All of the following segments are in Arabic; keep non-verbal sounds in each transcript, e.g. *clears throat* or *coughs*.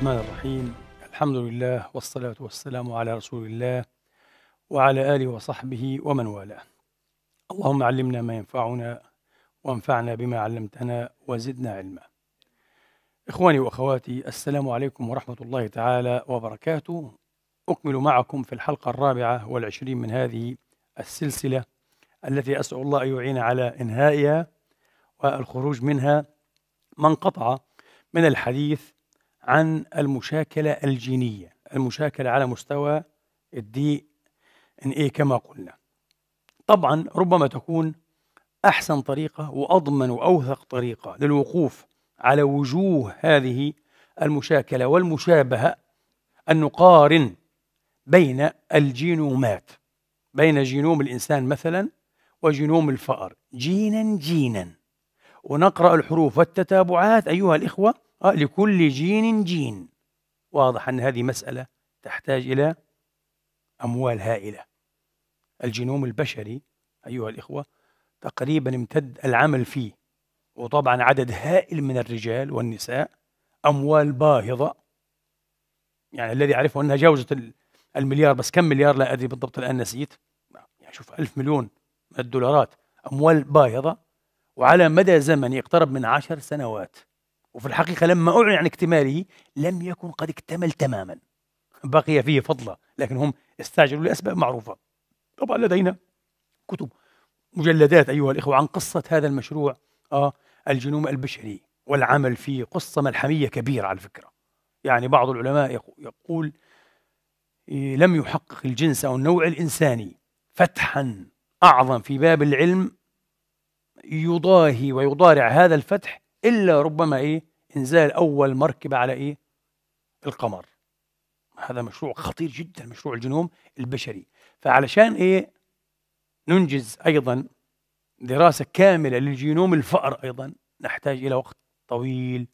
الرحمن الرحيم الحمد لله والصلاة والسلام على رسول الله وعلى آله وصحبه ومن والاه اللهم علمنا ما ينفعنا وانفعنا بما علمتنا وزدنا علما إخواني وأخواتي السلام عليكم ورحمة الله تعالى وبركاته أكمل معكم في الحلقة الرابعة والعشرين من هذه السلسلة التي أسأل الله أن يعين على إنهائها والخروج منها من قطع من الحديث عن المشاكلة الجينية المشاكلة على مستوى الدي ان ايه كما قلنا طبعا ربما تكون احسن طريقة واضمن واوثق طريقة للوقوف على وجوه هذه المشاكلة والمشابهة أن نقارن بين الجينومات بين جينوم الإنسان مثلا وجينوم الفأر جينا جينا ونقرأ الحروف والتتابعات أيها الإخوة آه، لكل جين جين واضح أن هذه مسألة تحتاج إلى أموال هائلة الجينوم البشري أيها الإخوة تقريبا امتد العمل فيه وطبعا عدد هائل من الرجال والنساء أموال باهظة يعني الذي أعرفه أنها جاوزت المليار بس كم مليار لا أدري بالضبط الآن نسيت يعني شوف ألف مليون من الدولارات أموال باهظة وعلى مدى زمني اقترب من عشر سنوات وفي الحقيقة لما أعلن عن اكتماله لم يكن قد اكتمل تماما بقي فيه فضلة لكن هم استعجلوا لأسباب معروفة طبعا لدينا كتب مجلدات أيها الإخوة عن قصة هذا المشروع آه الجنوم البشري والعمل فيه قصة ملحمية كبيرة على فكرة يعني بعض العلماء يقول إيه، لم يحقق الجنس أو النوع الإنساني فتحا أعظم في باب العلم يضاهي ويضارع هذا الفتح إلا ربما إيه إنزال أول مركبة على إيه القمر هذا مشروع خطير جدا مشروع الجنوم البشري فعلشان إيه ننجز أيضا دراسة كاملة للجينوم الفأر أيضا نحتاج إلى وقت طويل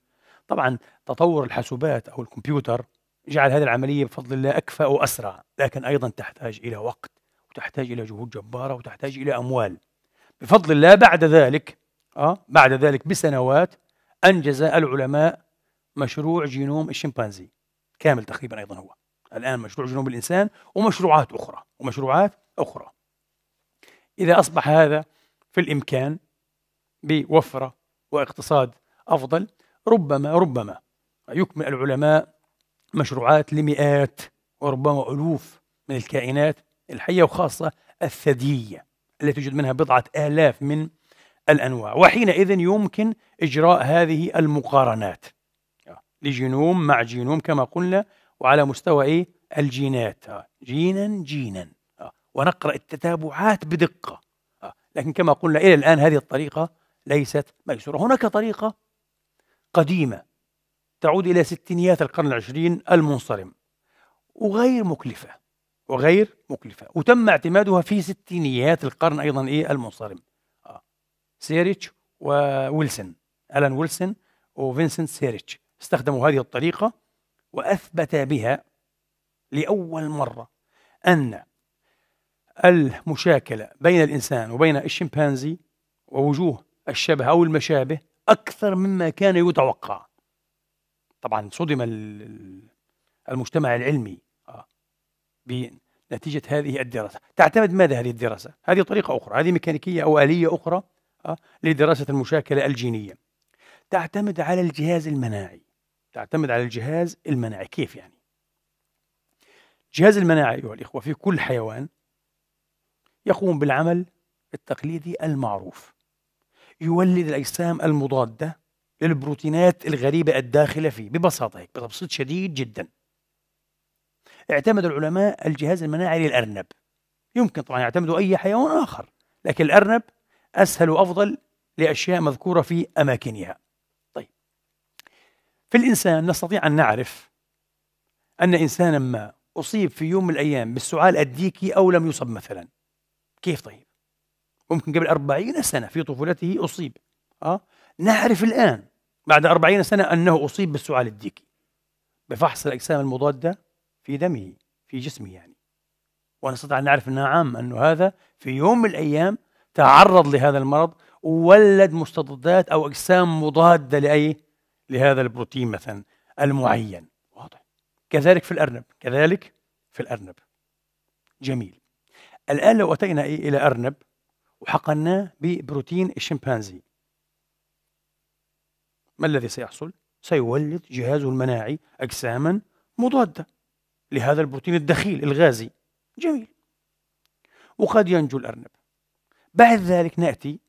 طبعا تطور الحاسوبات أو الكمبيوتر جعل هذه العملية بفضل الله أكفأ وأسرع لكن أيضا تحتاج إلى وقت وتحتاج إلى جهود جبارة وتحتاج إلى أموال بفضل الله بعد ذلك آه بعد ذلك بسنوات أنجز العلماء مشروع جينوم الشمبانزي كامل تقريبا أيضا هو الآن مشروع جينوم الإنسان ومشروعات أخرى ومشروعات أخرى إذا أصبح هذا في الإمكان بوفرة واقتصاد أفضل ربما ربما يكمل العلماء مشروعات لمئات وربما ألوف من الكائنات الحية وخاصة الثديية التي يوجد منها بضعة آلاف من الأنواع وحينئذ يمكن إجراء هذه المقارنات آه. لجينوم مع جينوم كما قلنا وعلى مستوى إيه؟ الجينات آه. جينا جينا آه. ونقرأ التتابعات بدقة لكن كما قلنا إلى الآن هذه الطريقة ليست ميسورة هناك طريقة قديمة تعود إلى ستينيات القرن العشرين المنصرم وغير مكلفة وغير مكلفة وتم اعتمادها في ستينيات القرن أيضا إيه المنصرم سيريتش وويلسون ألان ويلسون وفينسنت سيريتش استخدموا هذه الطريقة وأثبت بها لأول مرة أن المشاكلة بين الإنسان وبين الشمبانزي ووجوه الشبه أو المشابه أكثر مما كان يتوقع طبعا صدم المجتمع العلمي آه، بنتيجة هذه الدراسة تعتمد ماذا هذه الدراسة؟ هذه طريقة أخرى هذه ميكانيكية أو آلية أخرى لدراسة المشاكلة الجينية تعتمد على الجهاز المناعي تعتمد على الجهاز المناعي كيف يعني الجهاز المناعي أيها الإخوة في كل حيوان يقوم بالعمل التقليدي المعروف يولد الأجسام المضادة للبروتينات الغريبة الداخلة فيه ببساطة هيك بتبسيط شديد جدا اعتمد العلماء الجهاز المناعي للأرنب يمكن طبعا يعتمدوا أي حيوان آخر لكن الأرنب أسهل وأفضل لأشياء مذكورة في أماكنها طيب في الإنسان نستطيع أن نعرف أن إنسانا ما أصيب في يوم من الأيام بالسعال الديكي أو لم يصب مثلا كيف طيب؟ ممكن قبل أربعين سنة في طفولته أصيب أه؟ نعرف الآن بعد أربعين سنة أنه أصيب بالسعال الديكي بفحص الأجسام المضادة في دمه في جسمه يعني ونستطيع أن نعرف أنها عام أنه هذا في يوم من الأيام تعرض لهذا المرض وولد مستضدات أو أجسام مضادة لأي لهذا البروتين مثلا المعين واضح كذلك في الأرنب كذلك في الأرنب جميل الآن لو أتينا إيه إلى أرنب وحقناه ببروتين الشمبانزي ما الذي سيحصل؟ سيولد جهازه المناعي أجساما مضادة لهذا البروتين الدخيل الغازي جميل وقد ينجو الأرنب بعد ذلك نأتي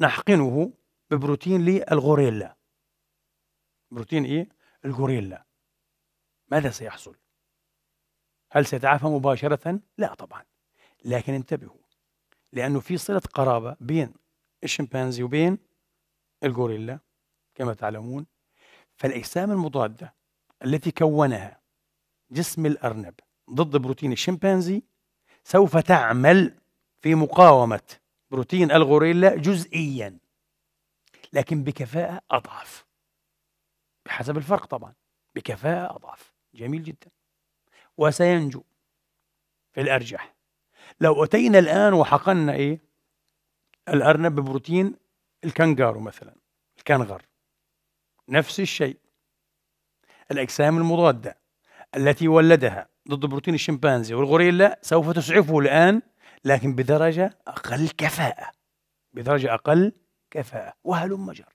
نحقنه ببروتين للغوريلا بروتين إيه؟ الغوريلا ماذا سيحصل؟ هل سيتعافى مباشرة؟ لا طبعا لكن انتبهوا لأنه في صلة قرابة بين الشمبانزي وبين الغوريلا كما تعلمون فالأجسام المضادة التي كونها جسم الأرنب ضد بروتين الشمبانزي سوف تعمل في مقاومة بروتين الغوريلا جزئيا لكن بكفاءة أضعف بحسب الفرق طبعا بكفاءة أضعف جميل جدا وسينجو في الأرجح لو أتينا الآن وحقنا إيه الأرنب ببروتين الكنغارو مثلا الكنغر نفس الشيء الأجسام المضادة التي ولدها ضد بروتين الشمبانزي والغوريلا سوف تسعفه الآن لكن بدرجة أقل كفاءة بدرجة أقل كفاءة وهلم جر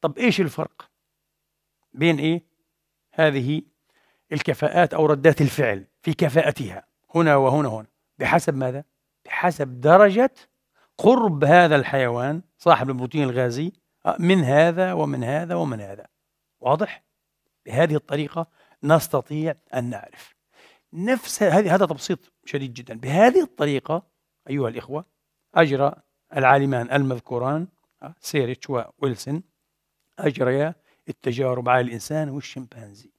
طب إيش الفرق بين إيه هذه الكفاءات أو ردات الفعل في كفاءتها هنا وهنا هنا بحسب ماذا بحسب درجة قرب هذا الحيوان صاحب البروتين الغازي آه، من هذا ومن هذا ومن هذا واضح بهذه الطريقة نستطيع أن نعرف نفس هذه هذا تبسيط شديد جدا بهذه الطريقة أيها الإخوة أجرى العالمان المذكوران آه، سيريتش وويلسون أجريا التجارب على الإنسان والشمبانزي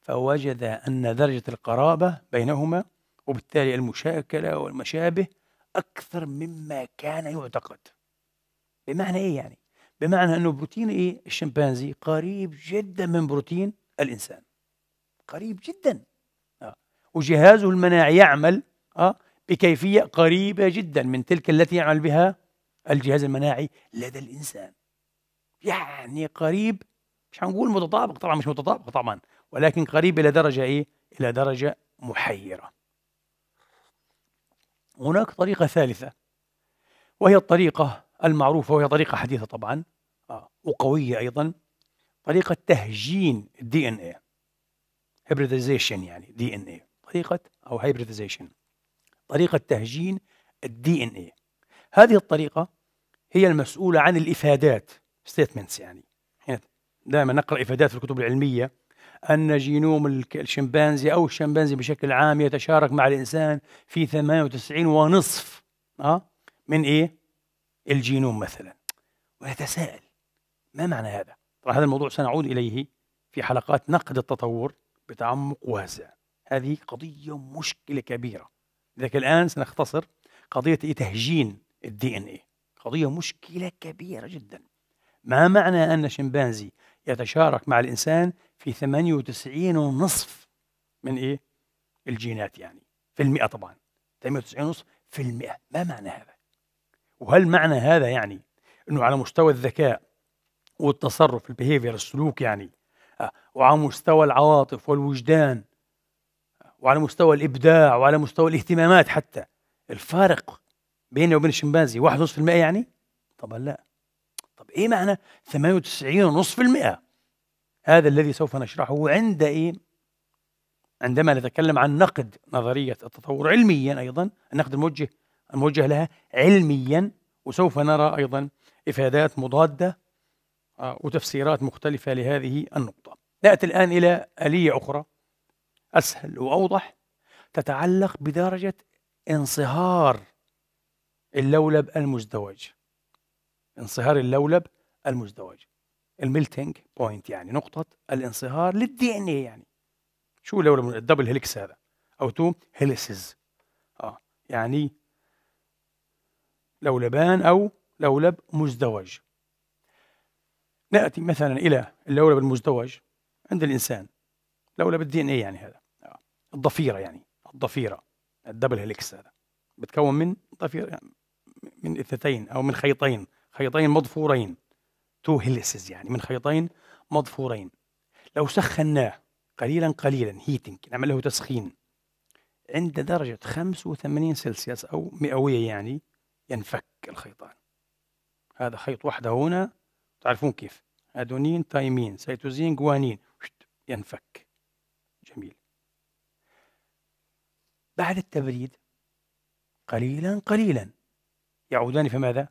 فوجد أن درجة القرابة بينهما وبالتالي المشاكلة والمشابه أكثر مما كان يعتقد بمعنى إيه يعني؟ بمعنى أنه بروتين إيه الشمبانزي قريب جدا من بروتين الإنسان قريب جدا وجهازه المناعي يعمل أه بكيفية قريبة جدا من تلك التي يعمل بها الجهاز المناعي لدى الإنسان يعني قريب مش هنقول متطابق طبعا مش متطابق طبعا ولكن قريب إلى درجة إيه؟ إلى درجة محيرة هناك طريقة ثالثة وهي الطريقة المعروفة وهي طريقة حديثة طبعا آه، وقوية أيضا طريقة تهجين الدي ان اي يعني دي ان اي طريقة أو hybridization طريقة تهجين الدي إن إيه هذه الطريقة هي المسؤولة عن الإفادات statements يعني دائما نقرأ إفادات في الكتب العلمية أن جينوم الشمبانزي أو الشمبانزي بشكل عام يتشارك مع الإنسان في 98 ونصف أه؟ من إيه؟ الجينوم مثلا ونتساءل ما معنى هذا؟ طبعا هذا الموضوع سنعود إليه في حلقات نقد التطور بتعمق واسع هذه قضية مشكلة كبيرة لذلك الآن سنختصر قضية إيه؟ تهجين الدي إن إيه قضية مشكلة كبيرة جدا ما معنى أن الشمبانزي يتشارك مع الإنسان في 98 ونصف من إيه الجينات يعني في المئة طبعا 98 ونصف في المئة ما معنى هذا وهل معنى هذا يعني أنه على مستوى الذكاء والتصرف البيهيفير السلوك يعني آه، وعلى مستوى العواطف والوجدان وعلى مستوى الابداع وعلى مستوى الاهتمامات حتى الفارق بيني وبين الشمبانزي 1.5% يعني طبعا لا طب ايه معنى 98.5% هذا الذي سوف نشرحه عند ايه عندما نتكلم عن نقد نظريه التطور علميا ايضا النقد الموجه الموجه لها علميا وسوف نرى ايضا افادات مضاده آه، وتفسيرات مختلفه لهذه النقطه ناتي الان الى اليه اخرى أسهل وأوضح تتعلق بدرجة انصهار اللولب المزدوج انصهار اللولب المزدوج الميلتنج بوينت يعني نقطة الانصهار للدي ان اي يعني شو اللولب الدبل هيلكس هذا أو تو هيليسز اه يعني لولبان أو لولب مزدوج نأتي مثلا إلى اللولب المزدوج عند الإنسان لولب الدي ان اي يعني هذا الضفيره يعني الضفيره الدبل هيليكس هذا بتكون من ضفيره يعني من اثنتين او من خيطين خيطين مضفورين تو هيليسز يعني من خيطين مضفورين لو سخناه قليلا قليلا هيتنج نعمل له تسخين عند درجة 85 سلسياس أو مئوية يعني ينفك الخيطان هذا خيط وحده هنا تعرفون كيف أدونين تايمين سيتوزين جوانين ينفك جميل بعد التبريد قليلا قليلا يعودان فماذا؟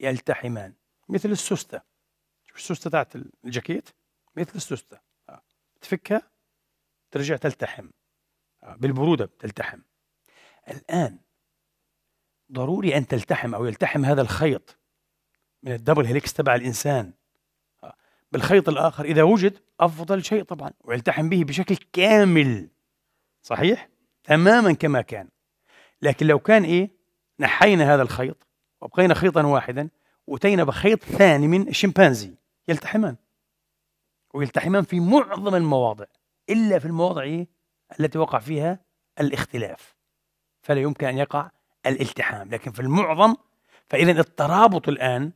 يلتحمان مثل السوستة شوف السوستة تاعت الجاكيت مثل السوستة آه. تفكها ترجع تلتحم آه. بالبرودة تلتحم الآن ضروري أن تلتحم أو يلتحم هذا الخيط من الدبل هيليكس تبع الإنسان آه. بالخيط الآخر إذا وجد أفضل شيء طبعا ويلتحم به بشكل كامل صحيح؟ تماما كما كان لكن لو كان إيه نحينا هذا الخيط وابقينا خيطا واحدا وأتينا بخيط ثاني من الشمبانزي يلتحمان ويلتحمان في معظم المواضع إلا في المواضع إيه؟ التي وقع فيها الاختلاف فلا يمكن أن يقع الالتحام لكن في المعظم فإذا الترابط الآن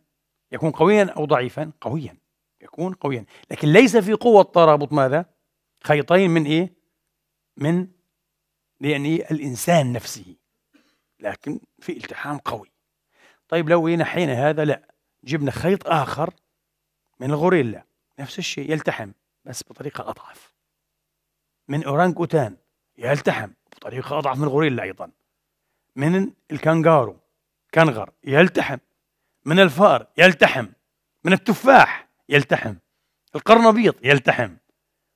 يكون قويا أو ضعيفا قويا يكون قويا لكن ليس في قوة الترابط ماذا خيطين من إيه من يعني الإنسان نفسه لكن في التحام قوي طيب لو نحينا هذا لا جبنا خيط آخر من الغوريلا نفس الشيء يلتحم بس بطريقة أضعف من أورانج أوتان يلتحم بطريقة أضعف من الغوريلا أيضا من الكنغارو كنغر يلتحم من الفار يلتحم من التفاح يلتحم القرنبيط يلتحم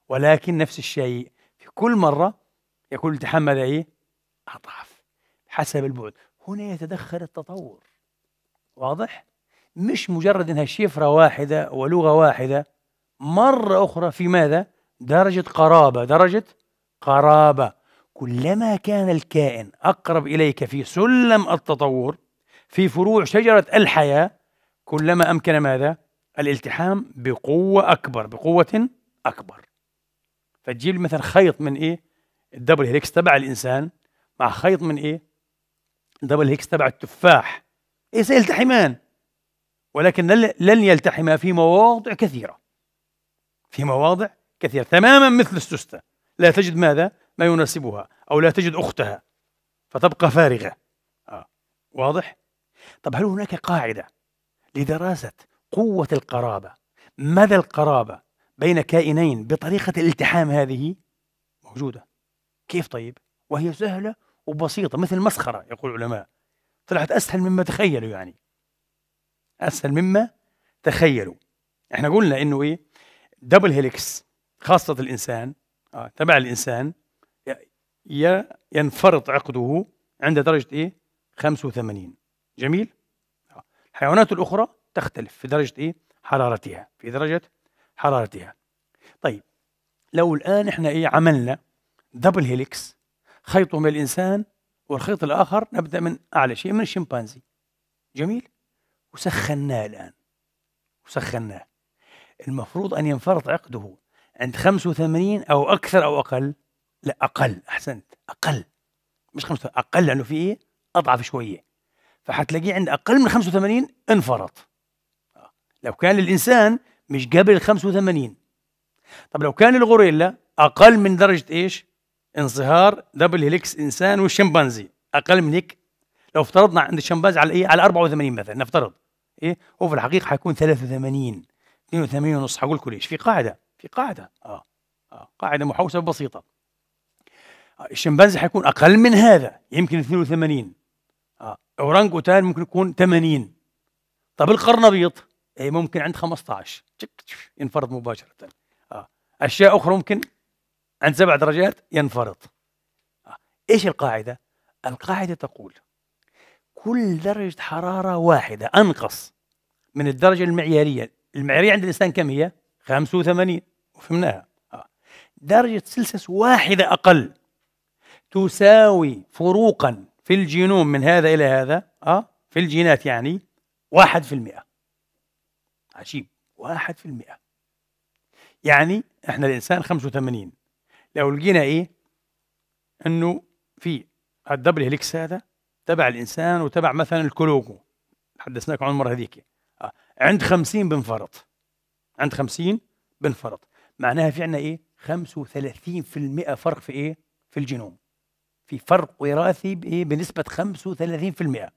ولكن نفس الشيء في كل مرة يكون تحمل ماذا إيه؟ أضعف حسب البعد هنا يتدخل التطور واضح؟ مش مجرد إنها شفرة واحدة ولغة واحدة مرة أخرى في ماذا؟ درجة قرابة درجة قرابة كلما كان الكائن أقرب إليك في سلم التطور في فروع شجرة الحياة كلما أمكن ماذا؟ الالتحام بقوة أكبر بقوة أكبر فتجيب مثلا خيط من إيه؟ الدبل هيليكس تبع الانسان مع خيط من ايه؟ الدبل هيكس تبع التفاح إيه سيلتحمان ولكن لن يلتحما في مواضع كثيرة في مواضع كثيرة تماما مثل السوستة لا تجد ماذا؟ ما يناسبها أو لا تجد أختها فتبقى فارغة آه. واضح؟ طب هل هناك قاعدة لدراسة قوة القرابة مدى القرابة بين كائنين بطريقة الالتحام هذه موجودة كيف طيب؟ وهي سهلة وبسيطة مثل مسخرة يقول العلماء طلعت أسهل مما تخيلوا يعني أسهل مما تخيلوا احنا قلنا انه ايه دبل هيليكس خاصة الإنسان آه تبع الإنسان ينفرط عقده عند درجة ايه 85 جميل آه. الحيوانات الأخرى تختلف في درجة ايه حرارتها في درجة حرارتها طيب لو الآن احنا ايه عملنا دبل هيليكس خيط من الإنسان والخيط الآخر نبدأ من أعلى شيء من الشمبانزي جميل وسخناه الآن وسخناه المفروض أن ينفرط عقده عند 85 أو أكثر أو أقل لا أقل أحسنت أقل مش 85 أقل لأنه ايه أضعف شوية فحتلاقيه عند أقل من 85 انفرط لو كان الإنسان مش قبل ال 85 طب لو كان الغوريلا أقل من درجة إيش؟ انصهار دبل هيليكس انسان والشمبانزي اقل من هيك لو افترضنا عند الشمبانزي على ايه على 84 مثلا نفترض ايه هو في الحقيقه حيكون 83 82 ونص حقول لكم ليش في قاعده في قاعده اه اه قاعده محوسبه بسيطه الشمبانزي آه، حيكون اقل من هذا يمكن 82 اه اورانج اوتان ممكن يكون 80 طب القرنبيط اي ممكن عند 15 ينفرض مباشره اه اشياء اخرى ممكن عند سبع درجات ينفرط ايش القاعده القاعده تقول كل درجه حراره واحده انقص من الدرجه المعياريه المعياريه عند الانسان كم هي 85 وفهمناها درجه سلسس واحده اقل تساوي فروقا في الجينوم من هذا الى هذا اه في الجينات يعني واحد في المئة عجيب واحد في المئة يعني احنا الانسان 85 لو لقينا ايه انه في الدبل هيليكس هذا تبع الانسان وتبع مثلا الكلوكو حدثناك عن المره هذيك آه. عند 50 بنفرط عند 50 بنفرط معناها في عندنا ايه 35% فرق في ايه في الجينوم في فرق وراثي بايه بنسبه 35%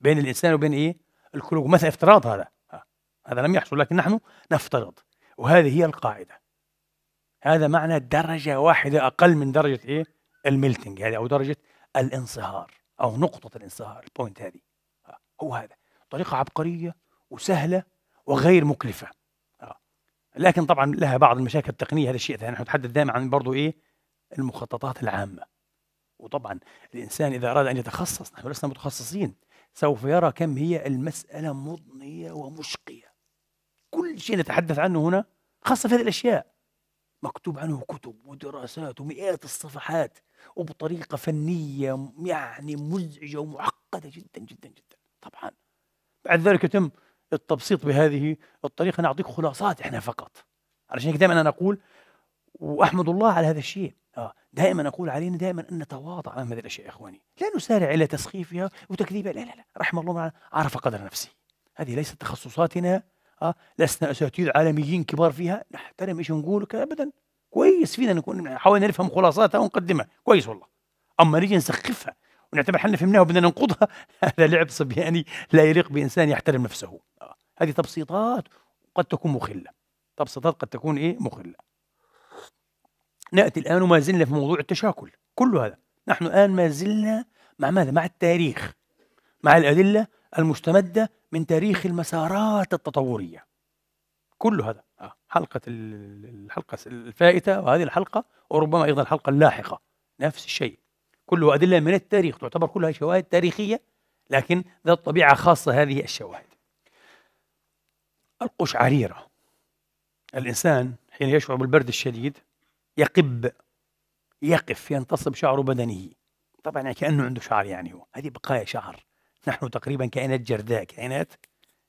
بين الانسان وبين ايه الكلوكو مثلا افتراض هذا آه. هذا لم يحصل لكن نحن نفترض وهذه هي القاعده هذا معنى درجة واحدة أقل من درجة إيه؟ الميلتنج يعني أو درجة الانصهار أو نقطة الانصهار البوينت هذه آه، هو هذا طريقة عبقرية وسهلة وغير مكلفة آه، لكن طبعا لها بعض المشاكل التقنية هذا الشيء نحن نتحدث دائما عن برضو إيه المخططات العامة وطبعا الإنسان إذا أراد أن يتخصص نحن لسنا متخصصين سوف يرى كم هي المسألة مضنية ومشقية كل شيء نتحدث عنه هنا خاصة في هذه الأشياء مكتوب عنه كتب ودراسات ومئات الصفحات وبطريقة فنية يعني مزعجة ومعقدة جدا جدا جدا طبعا بعد ذلك يتم التبسيط بهذه الطريقة نعطيك خلاصات احنا فقط علشان دائما أنا أقول وأحمد الله على هذا الشيء آه، دائما أقول علينا دائما أن نتواضع أمام هذه الأشياء يا إخواني لا نسارع إلى تسخيفها وتكذيبها لا لا لا رحم الله عرف قدر نفسه هذه ليست تخصصاتنا أه؟ لسنا اساتذه عالميين كبار فيها نحترم ايش نقول ابدا كويس فينا نكون نحاول نفهم خلاصاتها ونقدمها كويس والله اما نيجي نسخفها ونعتبر حنا فهمناها وبدنا ننقضها *laughs* هذا لعب صبياني يعني لا يليق بانسان يحترم نفسه أه؟ هذه تبسيطات قد تكون مخله تبسيطات قد تكون ايه مخله ناتي الان وما زلنا في موضوع التشاكل كل هذا نحن الان ما زلنا مع ماذا مع التاريخ مع الادله المستمده من تاريخ المسارات التطورية كل هذا آه، حلقة الحلقة الفائتة وهذه الحلقة وربما أيضا الحلقة اللاحقة نفس الشيء كله أدلة من التاريخ تعتبر كلها شواهد تاريخية لكن ذات طبيعة خاصة هذه الشواهد القشعريرة الإنسان حين يشعر بالبرد الشديد يقب يقف ينتصب شعر بدنه طبعا يعني كأنه عنده شعر يعني هو هذه بقايا شعر نحن تقريبا كائنات جرداء كائنات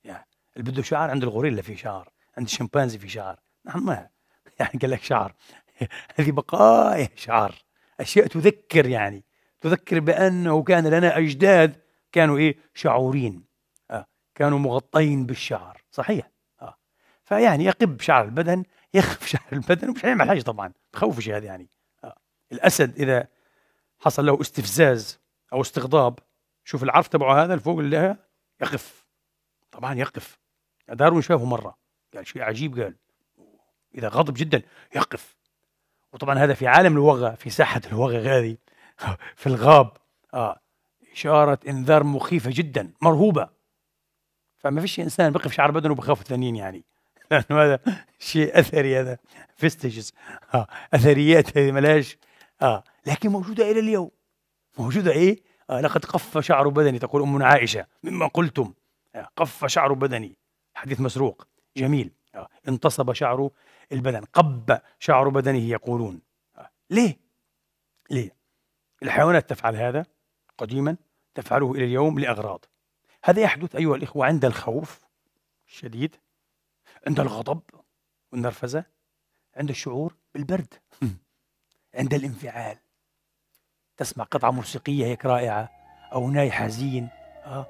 يعني اللي بده شعر عند الغوريلا في شعر عند الشمبانزي في شعر نحن نعم، ما *laughs* يعني قال لك شعر *laughs* هذه بقايا شعر اشياء تذكر يعني تذكر بانه كان لنا اجداد كانوا ايه شعورين آه. كانوا مغطين بالشعر صحيح آه. فيعني يقب شعر البدن يخف *laughs* شعر البدن ومش هيعمل حاجه طبعا بخوفش هذا يعني آه. الاسد اذا حصل له استفزاز او استغضاب شوف العرف تبعه هذا الفوق اللي يقف طبعا يقف دارون شافه مره قال شيء عجيب قال اذا غضب جدا يقف وطبعا هذا في عالم الوغى في ساحه الوغى هذه في الغاب اه اشاره انذار مخيفه جدا مرهوبه فما فيش انسان بيقف شعر بدنه بخاف الثانيين يعني *laughs* لانه هذا شيء اثري هذا فيستجز آه. اثريات هذه ملاش اه لكن موجوده الى اليوم موجوده ايه آه، لقد قف شعر بدني تقول أمنا عائشة مما قلتم آه، قف شعر بدني حديث مسروق جميل آه، انتصب شعر البدن قب شعر بدنه يقولون ليه؟ ليه؟ الحيوانات تفعل هذا قديما تفعله إلى اليوم لأغراض هذا يحدث أيها الإخوة عند الخوف الشديد عند الغضب والنرفزة عند الشعور بالبرد عند الانفعال تسمع قطعة موسيقية هيك رائعة أو ناي حزين آه،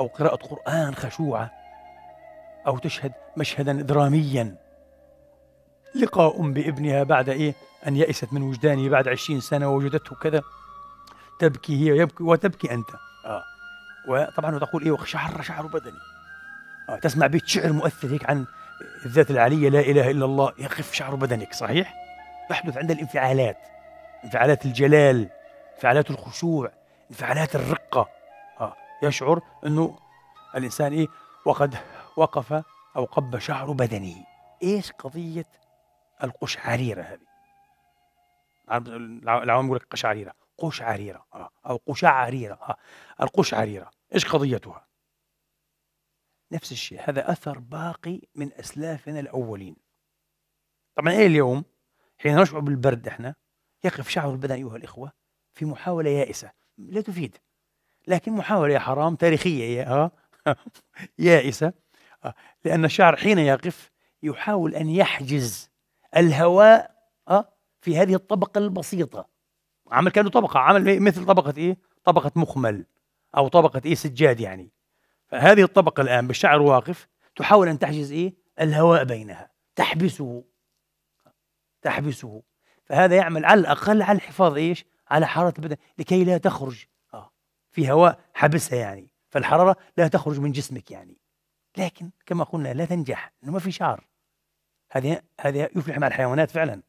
أو قراءة قرآن خشوعة أو تشهد مشهدا دراميا لقاء بابنها بعد إيه أن يئست من وجدانه بعد عشرين سنة ووجدته كذا تبكي هي يبكي وتبكي أنت آه. وطبعا وتقول إيه وشعر شعر بدني آه. تسمع بيت شعر مؤثر هيك عن الذات العلية لا إله إلا الله يخف شعر بدنك صحيح؟ يحدث عند الانفعالات انفعالات الجلال انفعالات الخشوع انفعالات الرقة آه يشعر أنه الإنسان إيه وقد وقف أو قب شعر بدنه إيش قضية القشعريرة هذه العوام يقول لك قشعريرة قشعريرة آه أو قشعريرة آه القشعريرة إيش قضيتها نفس الشيء هذا أثر باقي من أسلافنا الأولين طبعا إيه اليوم حين نشعر بالبرد إحنا يقف شعر البدن أيها الإخوة في محاولة يائسة لا تفيد لكن محاولة يا حرام تاريخية يا آه. *laughs* يائسة آه. لأن الشعر حين يقف يحاول أن يحجز الهواء آه، في هذه الطبقة البسيطة عمل كانه طبقة عمل مثل طبقة إيه؟ طبقة مخمل أو طبقة إيه سجاد يعني فهذه الطبقة الآن بالشعر واقف تحاول أن تحجز إيه؟ الهواء بينها تحبسه تحبسه فهذا يعمل على الأقل على الحفاظ إيش؟ على حرارة البدن لكي لا تخرج آه في هواء حبسها يعني فالحرارة لا تخرج من جسمك يعني لكن كما قلنا لا تنجح لأنه ما في شعر هذه هذه يفلح مع الحيوانات فعلا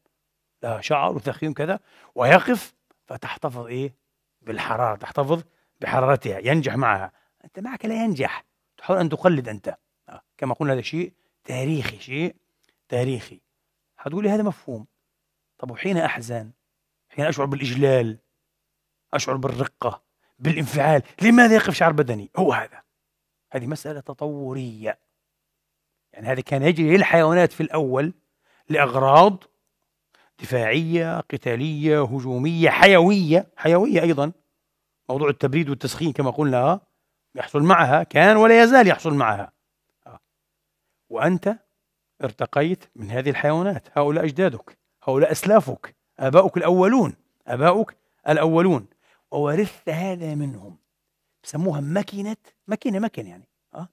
لها شعر وثخين كذا ويقف فتحتفظ إيه بالحرارة تحتفظ بحرارتها ينجح معها أنت معك لا ينجح تحاول أن تقلد أنت آه. كما قلنا هذا شيء تاريخي شيء تاريخي هتقولي هذا مفهوم طب وحين أحزان حين يعني أشعر بالإجلال أشعر بالرقة بالانفعال لماذا يقف شعر بدني هو هذا هذه مسألة تطورية يعني هذا كان يجري للحيوانات في الأول لأغراض دفاعية قتالية هجومية حيوية حيوية أيضا موضوع التبريد والتسخين كما قلنا يحصل معها كان ولا يزال يحصل معها آه. وأنت ارتقيت من هذه الحيوانات هؤلاء أجدادك هؤلاء أسلافك آباؤك الأولون آباؤك الأولون وورثت هذا منهم بسموها ماكينة ماكينة مكن يعني اه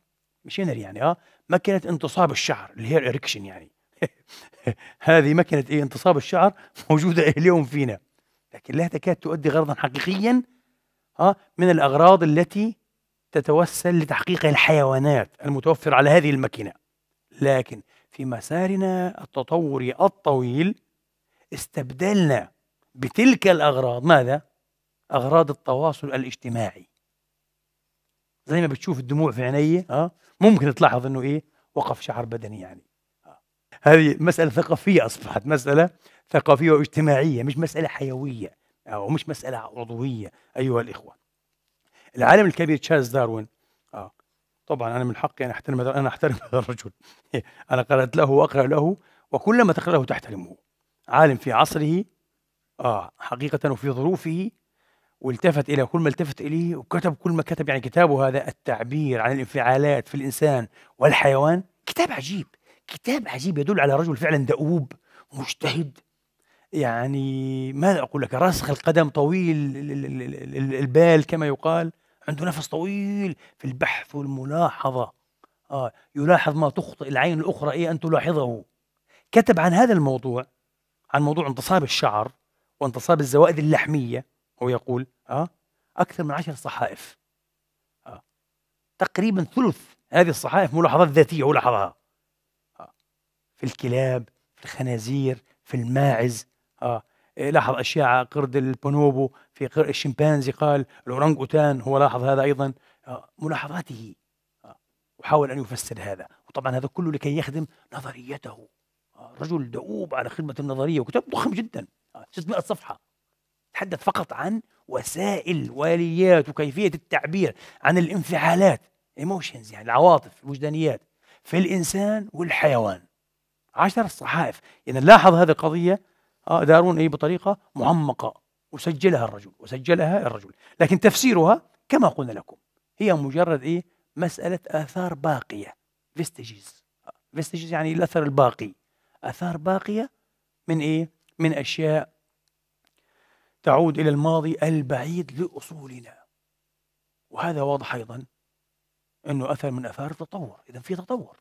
مشينري يعني اه ماكينة انتصاب الشعر الهير إريكشن يعني *laughs* هذه ماكينة إيه انتصاب الشعر موجودة *laughs* اليوم فينا لكن لا تكاد تؤدي غرضا حقيقيا اه من الأغراض التي تتوسل لتحقيقها الحيوانات المتوفرة على هذه الماكينة لكن في مسارنا التطوري الطويل استبدلنا بتلك الأغراض ماذا؟ أغراض التواصل الاجتماعي زي ما بتشوف الدموع في عيني ها ممكن تلاحظ انه ايه وقف شعر بدني يعني هذه مسألة ثقافية أصبحت مسألة ثقافية واجتماعية مش مسألة حيوية أو مش مسألة عضوية أيها الإخوة العالم الكبير تشارلز داروين آه. طبعا أنا من حقي أن أحترم أنا أحترم هذا الرجل *laughs* أنا قرأت له وأقرأ له وكلما تقرأه تحترمه عالم في عصره آه حقيقة وفي ظروفه والتفت إلى كل ما التفت إليه وكتب كل ما كتب يعني كتابه هذا التعبير عن الانفعالات في الإنسان والحيوان كتاب عجيب كتاب عجيب يدل على رجل فعلا دؤوب مجتهد يعني ماذا أقول لك راسخ القدم طويل البال كما يقال عنده نفس طويل في البحث والملاحظة آه يلاحظ ما تخطئ العين الأخرى إيه أن تلاحظه كتب عن هذا الموضوع عن موضوع انتصاب الشعر وانتصاب الزوائد اللحمية هو يقول أه أكثر من عشر صحائف أه تقريبا ثلث هذه الصحائف ملاحظات ذاتية هو لاحظها أه في الكلاب في الخنازير في الماعز أه لاحظ أشياء قرد البونوبو في قرد الشمبانزي قال الأورانج أوتان هو لاحظ هذا أيضا أه ملاحظاته آه، وحاول أن يفسر هذا وطبعا هذا كله لكي يخدم نظريته رجل دؤوب على خدمة النظرية وكتاب ضخم جدا 600 صفحة تحدث فقط عن وسائل واليات وكيفية التعبير عن الانفعالات ايموشنز يعني العواطف الوجدانيات في الإنسان والحيوان عشر صحائف إذا لاحظ هذه القضية آه، دارون أي بطريقة معمقة وسجلها الرجل وسجلها الرجل لكن تفسيرها كما قلنا لكم هي مجرد إيه مسألة آثار باقية فيستجيز فيستجيز يعني الأثر الباقي آثار باقية من إيه؟ من أشياء تعود إلى الماضي البعيد لأصولنا وهذا واضح أيضا أنه أثر من آثار التطور إذا في تطور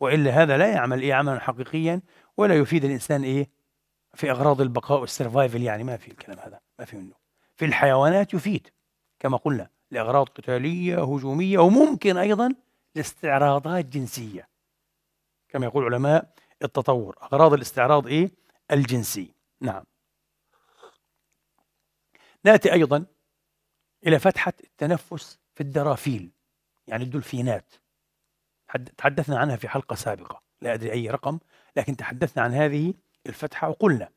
وإلا هذا لا يعمل إيه عملا حقيقيا ولا يفيد الإنسان إيه في أغراض البقاء والسرفايفل يعني ما في الكلام هذا ما في منه في الحيوانات يفيد كما قلنا لأغراض قتالية هجومية وممكن أيضا لاستعراضات جنسية كما يقول العلماء التطور أغراض الاستعراض إيه؟ الجنسي نعم نأتي أيضا إلى فتحة التنفس في الدرافيل يعني الدولفينات تحدثنا عنها في حلقة سابقة لا أدري أي رقم لكن تحدثنا عن هذه الفتحة وقلنا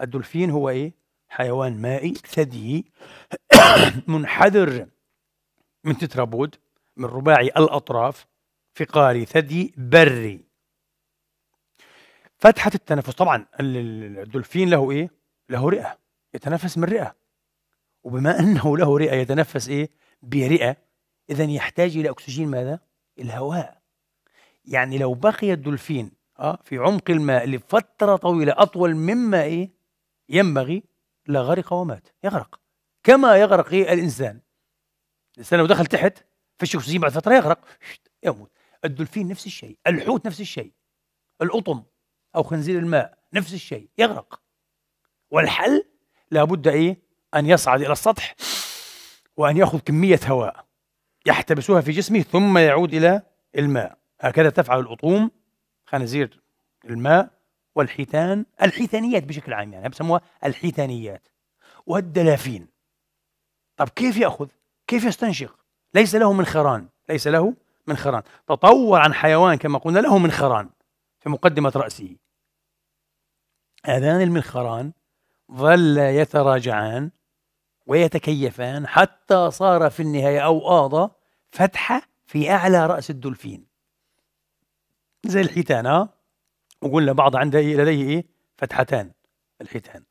الدولفين هو إيه؟ حيوان مائي ثديي *coughs* منحدر من تترابود من رباعي الأطراف فقاري ثدي بري فتحة التنفس طبعا الدولفين له ايه؟ له رئة يتنفس من رئة وبما انه له رئة يتنفس ايه؟ برئة اذا يحتاج الى اكسجين ماذا؟ الهواء يعني لو بقي الدولفين اه في عمق الماء لفترة طويلة اطول مما ايه؟ ينبغي لغرق ومات يغرق كما يغرق ايه؟ الانسان الانسان لو دخل تحت فيش اكسجين بعد فترة يغرق يموت الدولفين نفس الشيء الحوت نفس الشيء القطن أو خنزير الماء نفس الشيء يغرق والحل لابد إيه أن يصعد إلى السطح وأن يأخذ كمية هواء يحتبسها في جسمه ثم يعود إلى الماء هكذا تفعل الأطوم خنازير الماء والحيتان الحيتانيات بشكل عام يعني بسموها الحيتانيات والدلافين طب كيف يأخذ؟ كيف يستنشق؟ ليس له منخران ليس له منخران تطور عن حيوان كما قلنا له منخران في مقدمة رأسه هذان المنخران ظل يتراجعان ويتكيفان حتى صار في النهاية أو آضة فتحة في أعلى رأس الدولفين زي الحيتان ها آه؟ وقلنا بعض عنده لديه إيه؟ فتحتان الحيتان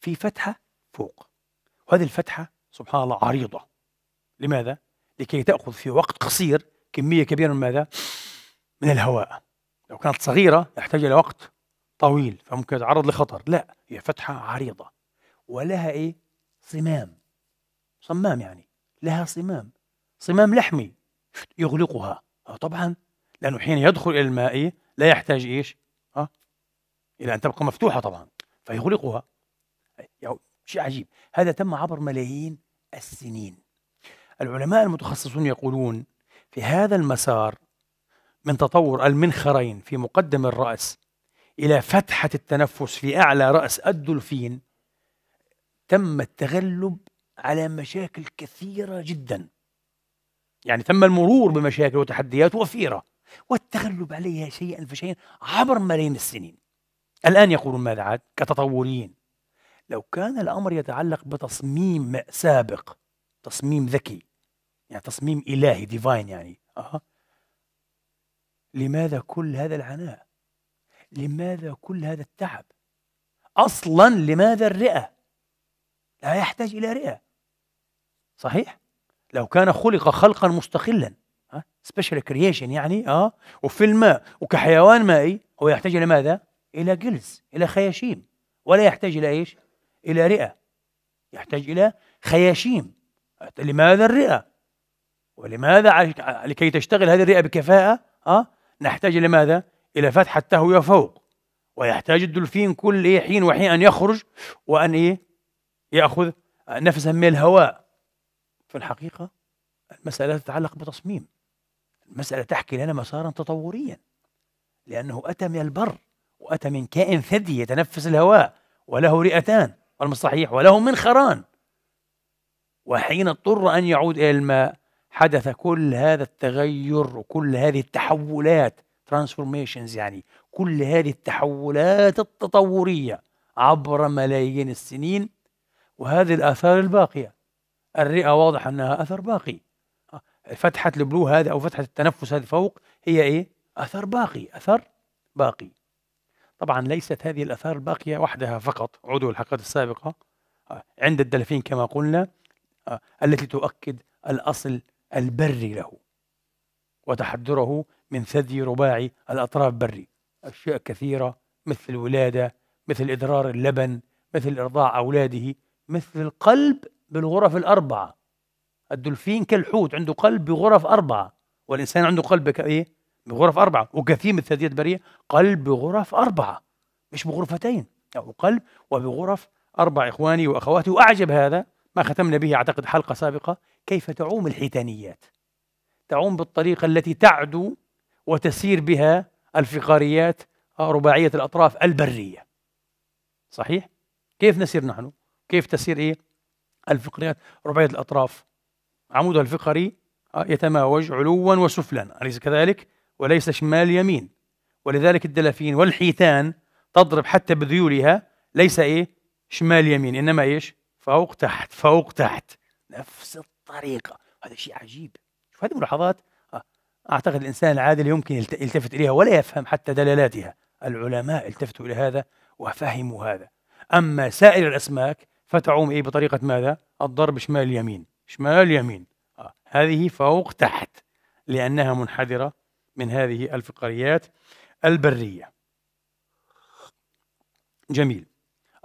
في فتحة فوق وهذه الفتحة سبحان الله عريضة لماذا؟ لكي تأخذ في وقت قصير كمية كبيرة من ماذا؟ من الهواء لو كانت صغيرة يحتاج إلى وقت طويل فممكن يتعرض لخطر لا هي فتحة عريضة ولها إيه صمام صمام يعني لها صمام صمام لحمي يغلقها آه، طبعا لأنه حين يدخل إلى الماء إيه؟ لا يحتاج إيش ها آه، إلى أن تبقى مفتوحة طبعا فيغلقها يعني شيء عجيب هذا تم عبر ملايين السنين العلماء المتخصصون يقولون في هذا المسار من تطور المنخرين في مقدم الرأس إلى فتحة التنفس في أعلى رأس الدولفين تم التغلب على مشاكل كثيرة جدا يعني تم المرور بمشاكل وتحديات وفيرة والتغلب عليها شيئا فشيئا عبر ملايين السنين الآن يقولون ماذا عاد كتطوريين لو كان الأمر يتعلق بتصميم سابق تصميم ذكي يعني تصميم إلهي ديفاين يعني أه. لماذا كل هذا العناء لماذا كل هذا التعب اصلا لماذا الرئه لا يحتاج الى رئه صحيح لو كان خلق خلقا مستقلا سبيشال كرييشن يعني اه وفي الماء وكحيوان مائي هو يحتاج الى ماذا؟ الى جلس الى خياشيم ولا يحتاج الى ايش؟ الى رئه يحتاج الى خياشيم لماذا الرئه؟ ولماذا لكي تشتغل هذه الرئه بكفاءه اه نحتاج الى ماذا؟ إلى فتح التهوية فوق ويحتاج الدولفين كل إيه حين وحين أن يخرج وأن إيه يأخذ نفسا من الهواء في الحقيقة المسألة تتعلق بتصميم المسألة تحكي لنا مسارا تطوريا لأنه أتى من البر وأتى من كائن ثدي يتنفس الهواء وله رئتان المستحيح وله منخران وحين اضطر أن يعود إلى الماء حدث كل هذا التغير وكل هذه التحولات ترانسفورميشنز يعني كل هذه التحولات التطورية عبر ملايين السنين وهذه الآثار الباقية الرئة واضح أنها أثر باقي فتحة البلو هذا أو فتحة التنفس هذه فوق هي إيه؟ أثر باقي أثر باقي طبعا ليست هذه الآثار الباقية وحدها فقط عدو الحلقات السابقة عند الدلافين كما قلنا التي تؤكد الأصل البري له وتحذره من ثدي رباعي الأطراف بري أشياء كثيرة مثل الولادة مثل إدرار اللبن مثل إرضاع أولاده مثل القلب بالغرف الأربعة الدولفين كالحوت عنده قلب بغرف أربعة والإنسان عنده قلب إيه؟ بغرف أربعة وكثير من الثدييات البرية قلب بغرف أربعة مش بغرفتين أو يعني قلب وبغرف أربع إخواني وأخواتي وأعجب هذا ما ختمنا به أعتقد حلقة سابقة كيف تعوم الحيتانيات تعوم بالطريقة التي تعدو وتسير بها الفقاريات رباعية الأطراف البرية صحيح؟ كيف نسير نحن؟ كيف تسير إيه؟ الفقريات رباعية الأطراف عمودها الفقري يتماوج علوا وسفلا أليس كذلك؟ وليس شمال يمين ولذلك الدلافين والحيتان تضرب حتى بذيولها ليس إيه؟ شمال يمين إنما إيش؟ فوق تحت فوق تحت نفس الطريقة هذا شيء عجيب شوف هذه ملاحظات أعتقد الإنسان العادل يمكن يلتفت إليها ولا يفهم حتى دلالاتها العلماء التفتوا إلى هذا وفهموا هذا أما سائر الأسماك فتعوم إيه بطريقة ماذا؟ الضرب شمال يمين شمال يمين آه. هذه فوق تحت لأنها منحدرة من هذه الفقريات البرية جميل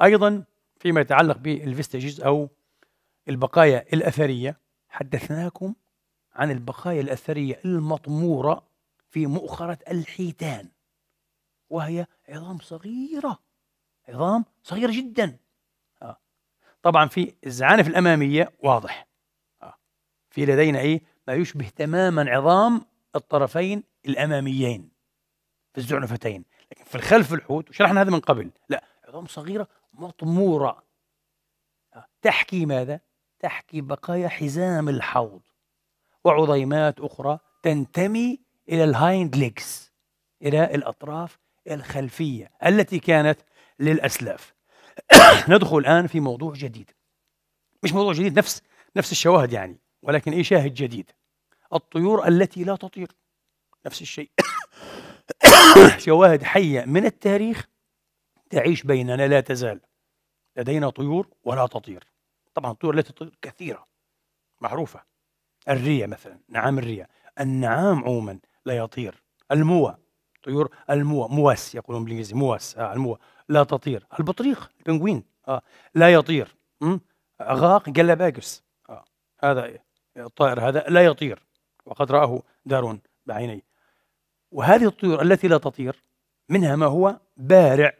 أيضا فيما يتعلق بالفيستجز أو البقايا الأثرية حدثناكم عن البقايا الأثرية المطمورة في مؤخرة الحيتان وهي عظام صغيرة عظام صغيرة جدا آه. طبعا في الزعانف الأمامية واضح آه. في لدينا إيه ما يشبه تماما عظام الطرفين الأماميين في الزعنفتين لكن في الخلف الحوت وشرحنا هذا من قبل لا عظام صغيرة مطمورة آه. تحكي ماذا؟ تحكي بقايا حزام الحوض وعظيمات أخرى تنتمي إلى الهايند ليجز إلى الأطراف الخلفية التي كانت للأسلاف *coughs* ندخل الآن في موضوع جديد مش موضوع جديد نفس نفس الشواهد يعني ولكن إيه شاهد جديد الطيور التي لا تطير نفس الشيء *coughs* شواهد حية من التاريخ تعيش بيننا لا تزال لدينا طيور ولا تطير طبعا الطيور التي تطير كثيرة معروفة الرية مثلا نعام الرية النعام عموما لا يطير الموى طيور الموى مواس يقولون بالانجليزي مواس آه الموى لا تطير البطريق البنغوين آه لا يطير م? غاق جلاباجوس آه هذا الطائر هذا لا يطير وقد رآه دارون بعينيه وهذه الطيور التي لا تطير منها ما هو بارع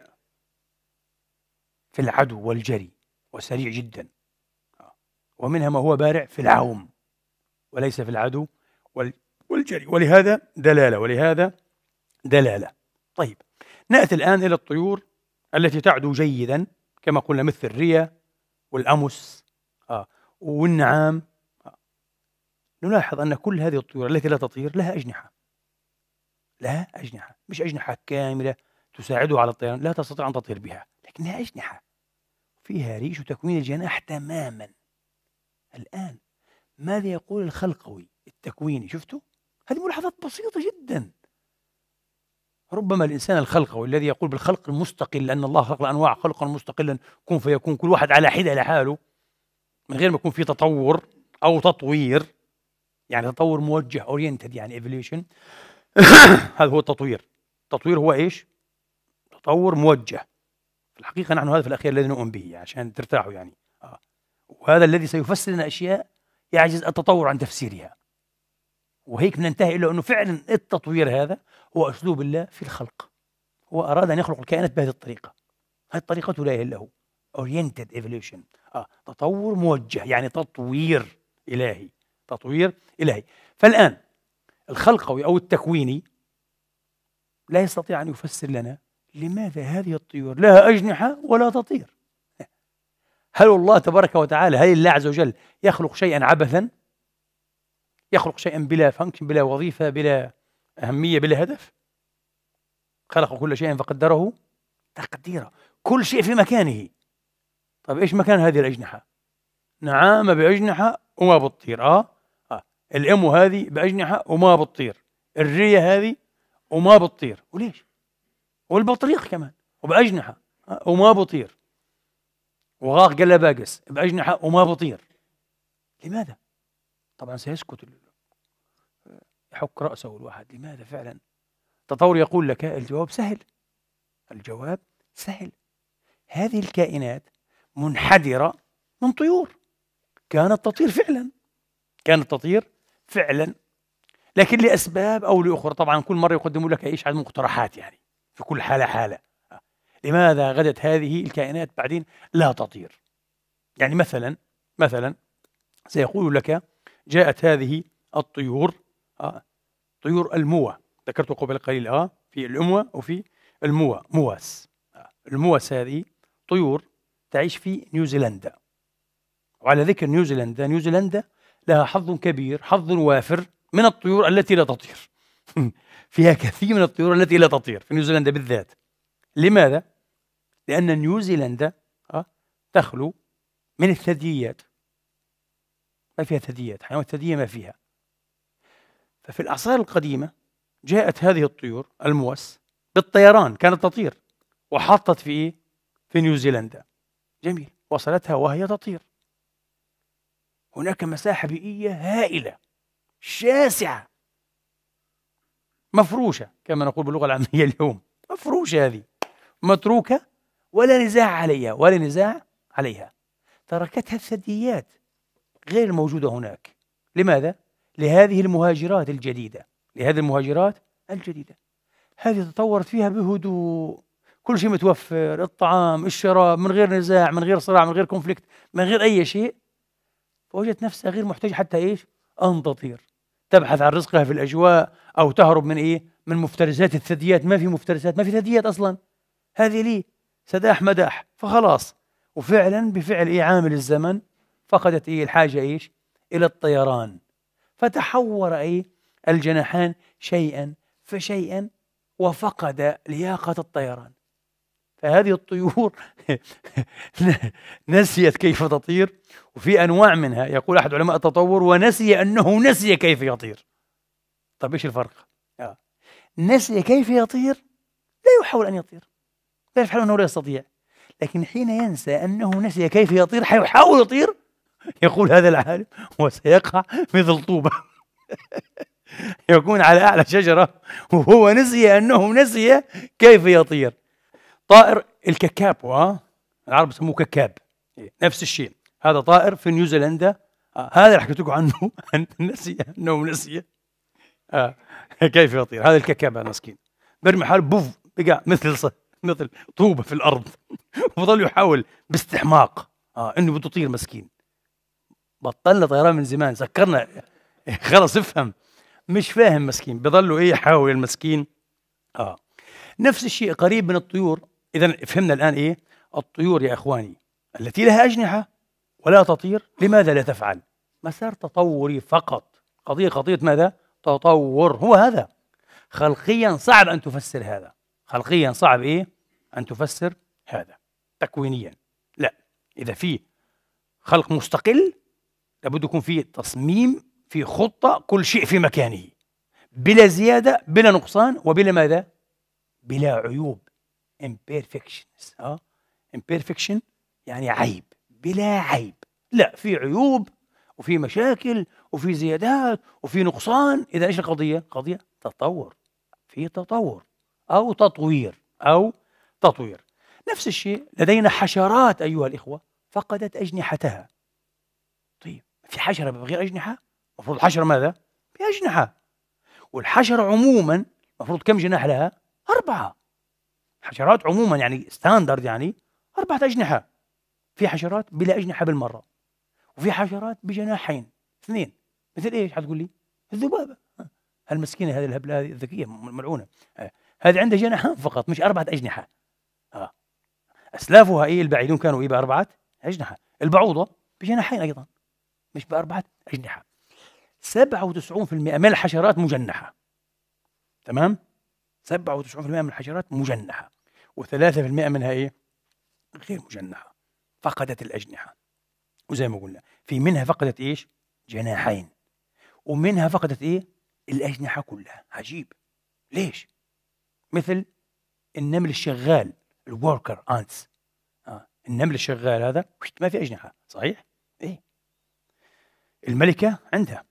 في العدو والجري وسريع جدا آه، ومنها ما هو بارع في العوم وليس في العدو والجري ولهذا دلالة ولهذا دلالة طيب نأتي الآن إلى الطيور التي تعدو جيدا كما قلنا مثل الريا والأمس آه والنعام نلاحظ أن كل هذه الطيور التي لا تطير لها أجنحة لها أجنحة مش أجنحة كاملة تساعده على الطيران لا تستطيع أن تطير بها لكنها أجنحة فيها ريش وتكوين الجناح تماما الآن ماذا يقول الخلقوي التكويني شفتوا؟ هذه ملاحظات بسيطة جدا ربما الإنسان الخلقوي الذي يقول بالخلق المستقل لأن الله خلق الأنواع خلقا مستقلا كن فيكون كل واحد على حدة لحاله من غير ما يكون في تطور أو تطوير يعني تطور موجه اورينتد يعني ايفوليوشن *coughs* هذا هو التطوير التطوير هو ايش؟ تطور موجه في الحقيقه نحن هذا في الاخير الذي نؤمن به عشان ترتاحوا يعني آه. وهذا الذي سيفسر لنا اشياء يعجز التطور عن تفسيرها وهيك بننتهي إلى أنه فعلا التطوير هذا هو أسلوب الله في الخلق هو أراد أن يخلق الكائنات بهذه الطريقة هذه الطريقة لا له oriented evolution آه تطور موجه يعني تطوير إلهي تطوير إلهي فالآن الخلقوي أو التكويني لا يستطيع أن يفسر لنا لماذا هذه الطيور لها أجنحة ولا تطير هل الله تبارك وتعالى هل الله عز وجل يخلق شيئا عبثا يخلق شيئا بلا فانكشن بلا وظيفة بلا أهمية بلا هدف خلق كل شيء فقدره تقديرا كل شيء في مكانه طيب إيش مكان هذه الأجنحة نعامة بأجنحة وما بتطير آه, آه. الأم هذه بأجنحة وما بتطير الرية هذه وما بتطير وليش والبطريق كمان وبأجنحة آه. وما بتطير وغاغ جلاباجس بأجنحة وما بطير لماذا؟ طبعا سيسكت يحك رأسه الواحد لماذا فعلا؟ تطور يقول لك الجواب سهل الجواب سهل هذه الكائنات منحدرة من طيور كانت تطير فعلا كانت تطير فعلا لكن لأسباب أو لأخرى طبعا كل مرة يقدموا لك إيش عن مقترحات يعني في كل حالة حالة لماذا غدت هذه الكائنات بعدين لا تطير يعني مثلا مثلا سيقول لك جاءت هذه الطيور آه طيور الموى ذكرت قبل قليل آه في الأموة وفي الموى مواس آه، المواس هذه طيور تعيش في نيوزيلندا وعلى ذكر نيوزيلندا نيوزيلندا لها حظ كبير حظ وافر من الطيور التي لا تطير *laughs* فيها كثير من الطيور التي لا تطير في نيوزيلندا بالذات لماذا؟ لأن نيوزيلندا آه، تخلو من الثدييات ما فيها ثدييات حيوانات الثديية ما فيها ففي الأعصار القديمة جاءت هذه الطيور الموس بالطيران كانت تطير وحطت في إيه؟ في نيوزيلندا جميل وصلتها وهي تطير هناك مساحة بيئية هائلة شاسعة مفروشة كما نقول باللغة العامية اليوم مفروشة هذه متروكة ولا نزاع عليها ولا نزاع عليها تركتها الثدييات غير الموجودة هناك لماذا؟ لهذه المهاجرات الجديدة لهذه المهاجرات الجديدة هذه تطورت فيها بهدوء كل شيء متوفر الطعام الشراب من غير نزاع من غير صراع من غير كونفليكت من غير أي شيء فوجدت نفسها غير محتاجة حتى إيش أن تطير تبحث عن رزقها في الأجواء أو تهرب من إيه من مفترسات الثدييات ما في مفترسات ما في ثدييات أصلا هذه لي سداح مداح فخلاص وفعلا بفعل إيه عامل الزمن فقدت إيه الحاجة إيش إلى الطيران فتحور إيه الجناحان شيئا فشيئا وفقد لياقة الطيران فهذه الطيور *laughs* نسيت كيف تطير وفي أنواع منها يقول أحد علماء التطور ونسي أنه نسي كيف يطير طب إيش الفرق؟ آه. نسي كيف يطير لا يحاول أن يطير يعرف حاله أنه لا يستطيع لكن حين ينسى أنه نسي كيف يطير حيحاول يطير يقول هذا العالم وسيقع مثل طوبة *laughs* يكون على أعلى شجرة وهو نسي أنه نسي كيف يطير طائر الككاب ها العرب يسموه ككاب نفس الشيء هذا طائر في نيوزيلندا آه، هذا اللي حكيت لكم عنه *laughs* نسي انه نسي آه، كيف يطير هذا الككاب المسكين برمي حاله بوف بقى مثل صح. مثل طوبه في الارض *laughs* وظل يحاول باستحماق اه انه بده يطير مسكين بطلنا طيران من زمان سكرنا *laughs* خلص افهم مش فاهم مسكين بضلوا ايه يحاول المسكين اه نفس الشيء قريب من الطيور اذا فهمنا الان ايه الطيور يا اخواني التي لها اجنحه ولا تطير لماذا لا تفعل مسار تطوري فقط قضيه قضيه ماذا تطور هو هذا خلقيا صعب ان تفسر هذا خلقيا صعب ايه أن تفسر هذا تكوينيا لا إذا في خلق مستقل لابد يكون في تصميم في خطة كل شيء في مكانه بلا زيادة بلا نقصان وبلا ماذا؟ بلا عيوب imperfections اه imperfection يعني عيب بلا عيب لا في عيوب وفي مشاكل وفي زيادات وفي نقصان اذا ايش القضيه؟ قضيه تطور في تطور او تطوير او تطوير نفس الشيء لدينا حشرات أيها الإخوة فقدت أجنحتها طيب في حشرة بغير أجنحة؟ المفروض الحشرة ماذا؟ بأجنحة والحشرة عموما المفروض كم جناح لها؟ أربعة حشرات عموما يعني ستاندرد يعني أربعة أجنحة في حشرات بلا أجنحة بالمرة وفي حشرات بجناحين اثنين مثل ايش حتقول لي؟ الذبابة المسكينة هذه الهبلة هذه الذكية ملعونة هذه عندها جناحان فقط مش أربعة أجنحة أسلافها ايه البعيدون كانوا إيه بأربعة أجنحة البعوضة بجناحين أيضا مش بأربعة أجنحة 97% من الحشرات مجنحة تمام 97% من الحشرات مجنحة و3% منها إيه غير مجنحة فقدت الأجنحة وزي ما قلنا في منها فقدت إيش جناحين ومنها فقدت إيه الأجنحة كلها عجيب ليش مثل النمل الشغال الوركر انتس آه. النمل الشغال هذا ما في اجنحه صحيح؟ ايه الملكه عندها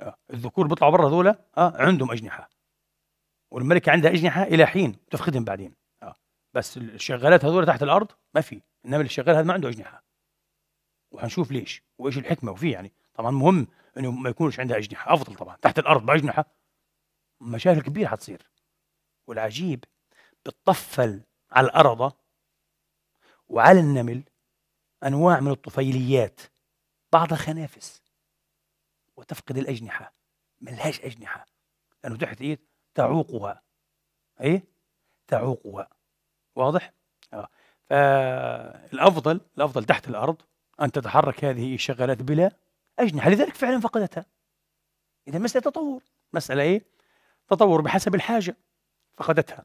آه. الذكور بيطلعوا برا هذول آه. عندهم اجنحه والملكه عندها اجنحه الى حين تفقدهم بعدين آه. بس الشغالات هذول تحت الارض ما في النمل الشغال هذا ما عنده اجنحه وحنشوف ليش وايش الحكمه وفي يعني طبعا مهم انه ما يكونش عندها اجنحه افضل طبعا تحت الارض باجنحه مشاكل كبيره حتصير والعجيب بتطفل على الأرضة وعلى النمل أنواع من الطفيليات بعضها خنافس وتفقد الأجنحة ملهاش أجنحة لأنه تحت إيه؟ تعوقها إيه؟ تعوقها واضح؟ آه. فالأفضل الأفضل تحت الأرض أن تتحرك هذه الشغلات بلا أجنحة لذلك فعلا فقدتها إذا مسألة تطور مسألة إيه؟ تطور بحسب الحاجة فقدتها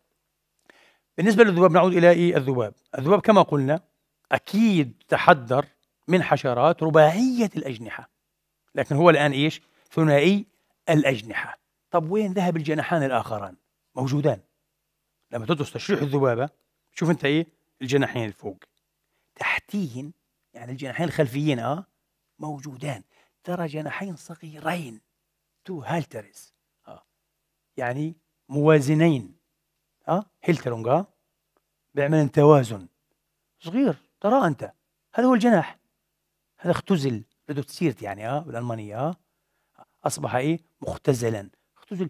بالنسبة للذباب نعود إلى إيه الذباب الذباب كما قلنا أكيد تحدر من حشرات رباعية الأجنحة لكن هو الآن إيش ثنائي الأجنحة طب وين ذهب الجناحان الآخران موجودان لما تدرس تشريح الذبابة شوف أنت إيه الجناحين الفوق تحتيهن يعني الجناحين الخلفيين آه موجودان ترى جناحين صغيرين تو هالترز آه يعني موازنين ها أه؟ هيلترونج ها بيعمل توازن صغير ترى انت هذا هو الجناح هذا اختزل بده تصير يعني ها أه؟ بالالمانيه اه اصبح ايه مختزلا اختزل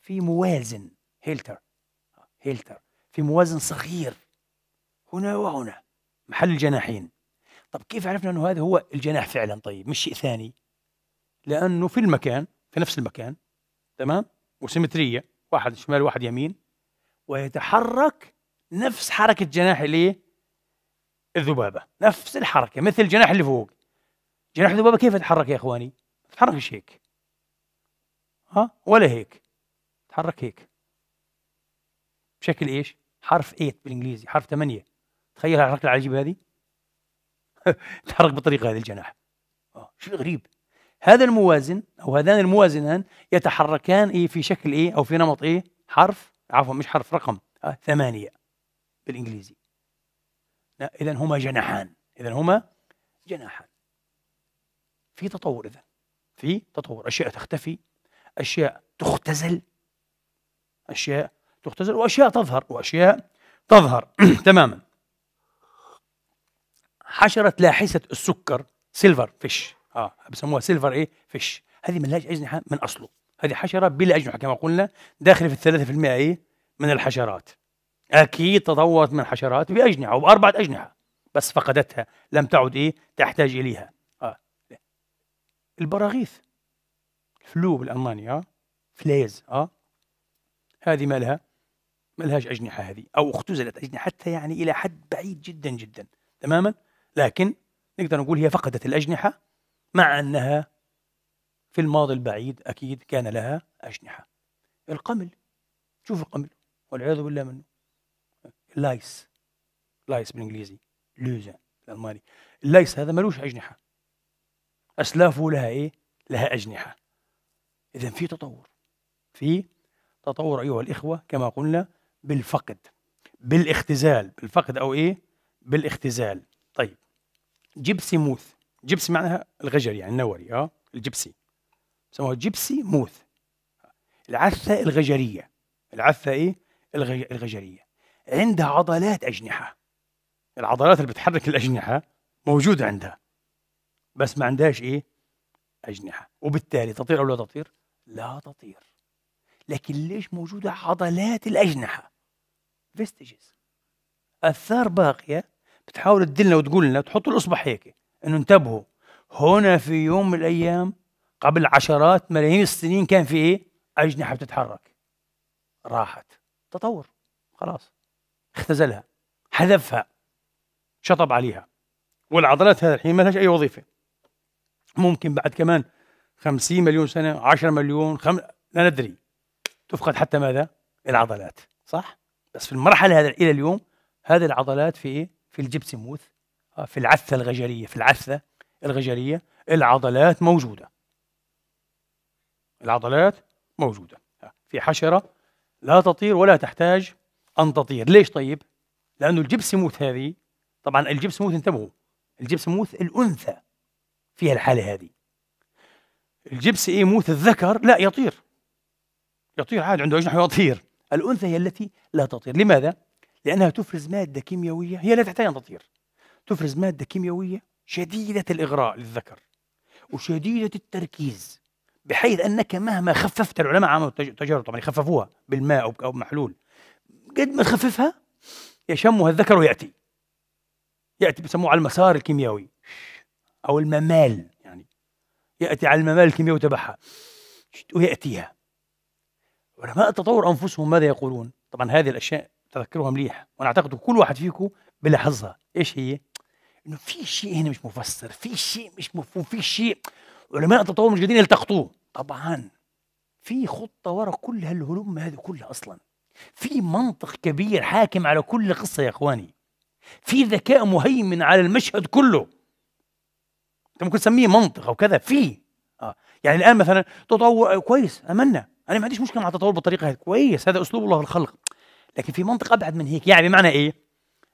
في موازن هيلتر هيلتر أه؟ في موازن صغير هنا وهنا محل الجناحين طب كيف عرفنا انه هذا هو الجناح فعلا طيب مش شيء ثاني لانه في المكان في نفس المكان تمام وسيمتريه واحد شمال واحد يمين ويتحرك نفس حركة جناح الايه؟ الذبابة نفس الحركة مثل الجناح اللي فوق جناح الذبابة كيف يتحرك يا اخواني؟ ما هيك ها ولا هيك تحرك هيك بشكل ايش؟ حرف 8 بالانجليزي حرف 8 تخيل الحركة العجيبة هذه *laughs* تحرك بالطريقة هذه الجناح آه. شيء غريب هذا الموازن او هذان الموازنان يتحركان ايه في شكل ايه او في نمط ايه؟ حرف عفوا مش حرف رقم آه ثمانية بالإنجليزي إذا هما جناحان إذا هما جناحان في تطور إذا في تطور أشياء تختفي أشياء تختزل أشياء تختزل وأشياء تظهر وأشياء تظهر *clears throat* تماما حشرة لاحسة السكر سيلفر فيش اه بسموها سيلفر ايه فيش هذه ملهاش اجنحه من اصله هذه حشرة بلا أجنحة كما قلنا داخلة في الثلاثة في المائة إيه من الحشرات أكيد تطورت من حشرات بأجنحة وبأربعة أجنحة بس فقدتها لم تعد إيه تحتاج إليها آه. البراغيث فلو بالألماني آه. فليز آه. هذه ما لها ما لهاش أجنحة هذه أو اختزلت أجنحة حتى يعني إلى حد بعيد جدا جدا تماما لكن نقدر نقول هي فقدت الأجنحة مع أنها في الماضي البعيد أكيد كان لها أجنحة القمل شوف القمل والعياذ بالله منه لايس لايس بالإنجليزي لوزا الألماني اللايس هذا ملوش أجنحة أسلافه لها إيه؟ لها أجنحة إذا في تطور في تطور أيها الإخوة كما قلنا بالفقد بالاختزال بالفقد أو إيه؟ بالاختزال طيب جبسي موث جبسي معناها الغجر يعني النوري اه الجبسي سموها جيبسي موث العثة الغجرية العثة إيه؟ الغجرية عندها عضلات أجنحة العضلات اللي بتحرك الأجنحة موجودة عندها بس ما عندهاش إيه؟ أجنحة وبالتالي تطير أو لا تطير؟ لا تطير لكن ليش موجودة عضلات الأجنحة؟ فيستجز أثار باقية بتحاول تدلنا وتقول لنا تحط الإصبع هيك إنه انتبهوا هنا في يوم من الأيام قبل عشرات ملايين السنين كان في ايه؟ اجنحه بتتحرك راحت تطور خلاص اختزلها حذفها شطب عليها والعضلات هذه الحين ما لهاش اي وظيفه ممكن بعد كمان 50 مليون سنه 10 مليون خم... لا ندري تفقد حتى ماذا؟ العضلات صح؟ بس في المرحله هذا الى اليوم هذه العضلات في ايه؟ في الجبس موث آه، في العثه الغجريه في العثه الغجريه العضلات موجوده العضلات موجودة في حشرة لا تطير ولا تحتاج أن تطير ليش طيب؟ لأنه موث هذه طبعا موث انتبهوا موث الأنثى فيها الحالة هذه الجبس إيه موث الذكر لا يطير يطير عادي عنده أجنحة يطير الأنثى هي التي لا تطير لماذا؟ لأنها تفرز مادة كيميائية هي لا تحتاج أن تطير تفرز مادة كيميائية شديدة الإغراء للذكر وشديدة التركيز بحيث انك مهما خففت العلماء عملوا تجارب طبعا يخففوها بالماء او بمحلول قد ما تخففها يشمها الذكر وياتي ياتي بسموه على المسار الكيميائي او الممال يعني ياتي على الممال الكيميائي تبعها وياتيها علماء التطور انفسهم ماذا يقولون؟ طبعا هذه الاشياء تذكروها مليح وانا اعتقد كل واحد فيكم بلاحظها ايش هي؟ انه في شيء هنا مش مفسر في شيء مش مفهوم في شيء علماء التطور مش قادرين يلتقطوه طبعا في خطه ورا كل هالهلوم هذه كلها اصلا في منطق كبير حاكم على كل قصه يا اخواني في ذكاء مهيمن على المشهد كله انت ممكن تسميه منطق او كذا في اه يعني الان مثلا تطور كويس امنا انا ما عنديش مشكله مع التطور بالطريقه هذه كويس هذا اسلوب الله في الخلق لكن في منطق ابعد من هيك يعني بمعنى ايه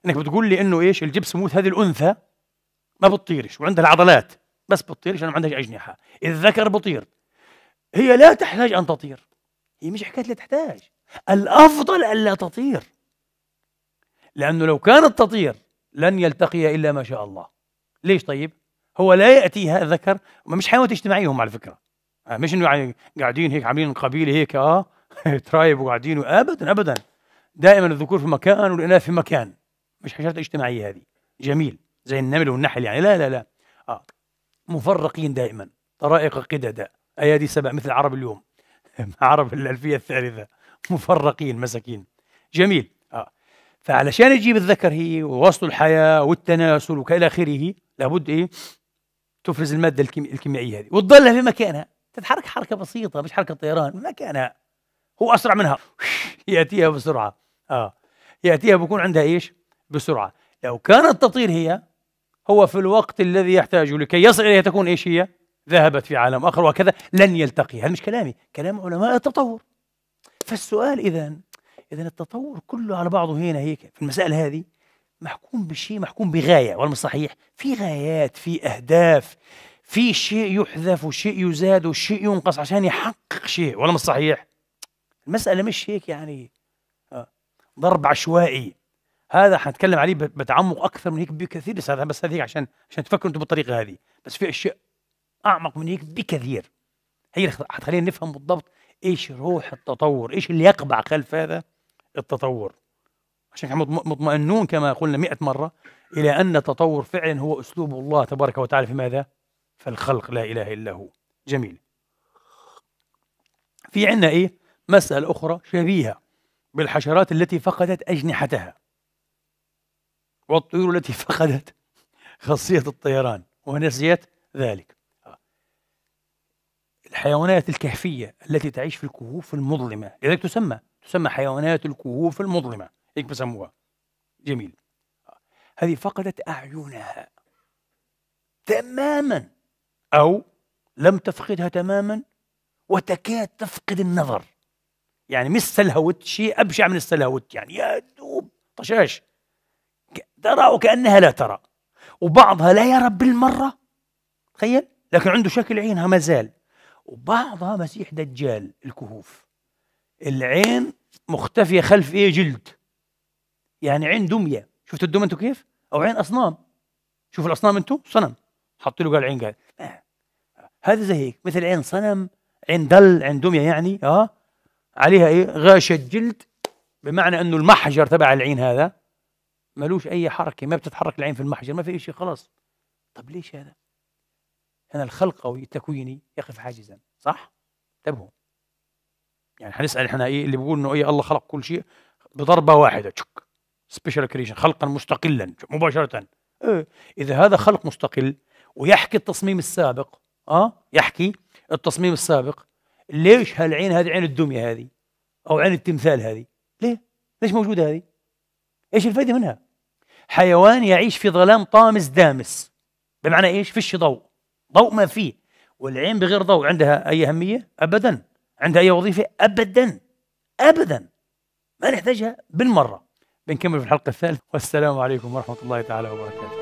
انك بتقول لي انه ايش الجبس موت هذه الانثى ما بتطيرش وعندها العضلات بس بتطير عشان ما عندهاش أجنحة الذكر بطير هي لا تحتاج أن تطير هي مش حكاية لا تحتاج الأفضل ألا تطير لأنه لو كانت تطير لن يلتقي إلا ما شاء الله ليش طيب؟ هو لا يأتيها الذكر مش حيوانات اجتماعية هم على فكرة آه، مش انه يعني قاعدين هيك عاملين قبيله هيك اه *laughs* ترايب وقاعدين ابدا ابدا دائما الذكور في مكان والاناث في مكان مش حشرات اجتماعيه هذه جميل زي النمل والنحل يعني لا لا لا اه مفرقين دائما طرائق قددة أيادي سبع مثل عرب اليوم *laughs* عرب الألفية الثالثة مفرقين مساكين جميل آه. فعلشان تجيب الذكر هي ووصل الحياة والتناسل وكإلى آخره لابد إيه تفرز المادة الكيميائية هذه وتضلها في مكانها تتحرك حركة بسيطة مش حركة طيران في مكانها هو أسرع منها *laughs* يأتيها بسرعة آه يأتيها بكون عندها إيش بسرعة لو كانت تطير هي هو في الوقت الذي يحتاجه لكي يصل إليها تكون إيش هي؟ ذهبت في عالم آخر وكذا لن يلتقي هذا مش كلامي كلام علماء التطور فالسؤال إذا إذا التطور كله على بعضه هنا هيك في المسائل هذه محكوم بشيء محكوم بغاية والله صحيح في غايات في أهداف في شيء يحذف وشيء يزاد وشيء ينقص عشان يحقق شيء ولا مش صحيح المسألة مش هيك يعني آه، ضرب عشوائي هذا حنتكلم عليه بتعمق اكثر من هيك بكثير بس هذا بس هذه عشان عشان تفكروا انتم بالطريقه هذه بس في اشياء اعمق من هيك بكثير هي حتخلينا نفهم بالضبط ايش روح التطور ايش اللي يقبع خلف هذا التطور عشان مطمئنون كما قلنا مئة مرة إلى أن التطور فعلا هو أسلوب الله تبارك وتعالى في ماذا؟ في الخلق لا إله إلا هو جميل في عندنا إيه؟ مسألة أخرى شبيهة بالحشرات التي فقدت أجنحتها والطيور التي فقدت خاصية الطيران ونسيت ذلك الحيوانات الكهفية التي تعيش في الكهوف المظلمة لذلك تسمى تسمى حيوانات الكهوف المظلمة هيك بسموها جميل هذه فقدت أعينها تماما أو لم تفقدها تماما وتكاد تفقد النظر يعني مش سلهوت شيء أبشع من السلهوت يعني يا دوب طشاش ترى وكأنها لا ترى وبعضها لا يرى بالمرة تخيل لكن عنده شكل عينها ما زال وبعضها مسيح دجال الكهوف العين مختفية خلف ايه جلد يعني عين دمية شفت الدم انتم كيف او عين اصنام شوف الاصنام انتم صنم حط له قال عين قال آه. هذا زي هيك مثل عين صنم عين دل عين دمية يعني اه عليها ايه غاشة جلد بمعنى انه المحجر تبع العين هذا ملوش اي حركه ما بتتحرك العين في المحجر ما في شيء خلاص طب ليش هذا انا الخلق او التكويني يقف حاجزا صح انتبهوا يعني حنسال احنا ايه اللي بيقول انه ايه الله خلق كل شيء بضربه واحده تشك سبيشال كريشن خلقا مستقلا مباشره إيه. اذا هذا خلق مستقل ويحكي التصميم السابق اه يحكي التصميم السابق ليش هالعين هذه عين الدميه هذه او عين التمثال هذه ليه ليش موجوده هذه ايش الفائده منها حيوان يعيش في ظلام طامس دامس بمعنى ايش؟ فيش ضوء ضوء ما فيه والعين بغير ضوء عندها اي اهميه؟ ابدا عندها اي وظيفه؟ ابدا ابدا ما نحتاجها بالمره بنكمل في الحلقه الثالثه والسلام عليكم ورحمه الله تعالى وبركاته